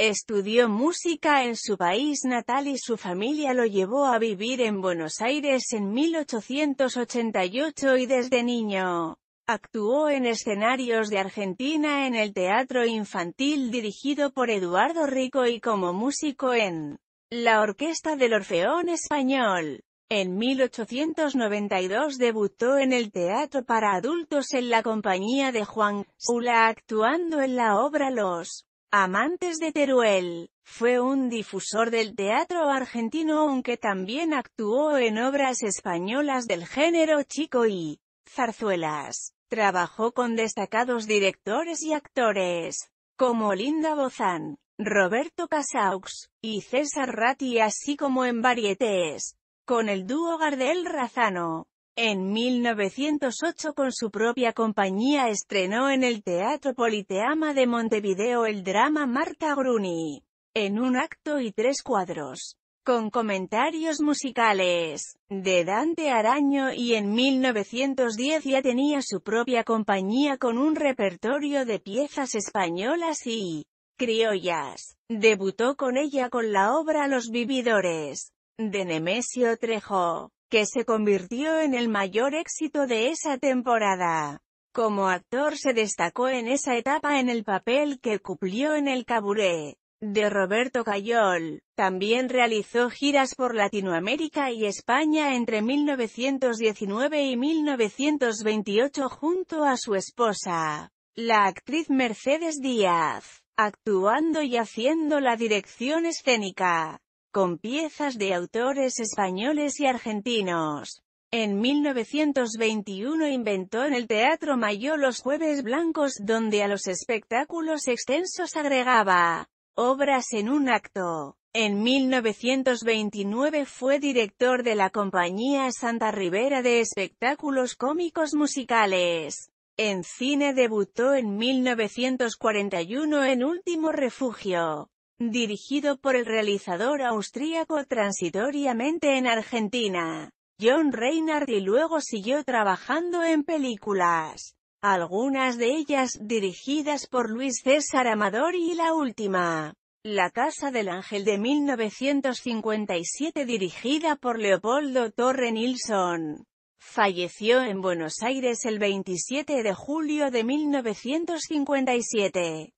Estudió música en su país natal y su familia lo llevó a vivir en Buenos Aires en 1888 y desde niño. Actuó en escenarios de Argentina en el teatro infantil dirigido por Eduardo Rico y como músico en la Orquesta del Orfeón Español. En 1892 debutó en el teatro para adultos en la compañía de Juan Sula actuando en la obra Los Amantes de Teruel. Fue un difusor del teatro argentino aunque también actuó en obras españolas del género chico y zarzuelas. Trabajó con destacados directores y actores, como Linda Bozán, Roberto Casaux, y César Ratti así como en varietés, con el dúo Gardel Razano. En 1908 con su propia compañía estrenó en el Teatro Politeama de Montevideo el drama Marta Gruni, en un acto y tres cuadros, con comentarios musicales, de Dante Araño y en 1910 ya tenía su propia compañía con un repertorio de piezas españolas y criollas. Debutó con ella con la obra Los Vividores, de Nemesio Trejo que se convirtió en el mayor éxito de esa temporada. Como actor se destacó en esa etapa en el papel que cumplió en El Caburé, de Roberto Cayol. También realizó giras por Latinoamérica y España entre 1919 y 1928 junto a su esposa, la actriz Mercedes Díaz, actuando y haciendo la dirección escénica con piezas de autores españoles y argentinos. En 1921 inventó en el Teatro Mayor los Jueves Blancos, donde a los espectáculos extensos agregaba obras en un acto. En 1929 fue director de la compañía Santa Rivera de Espectáculos Cómicos Musicales. En cine debutó en 1941 en Último Refugio, dirigido por el realizador austríaco transitoriamente en Argentina, John Reinhardt y luego siguió trabajando en películas, algunas de ellas dirigidas por Luis César Amador y la última, La Casa del Ángel de 1957 dirigida por Leopoldo Torre Nilsson. Falleció en Buenos Aires el 27 de julio de 1957.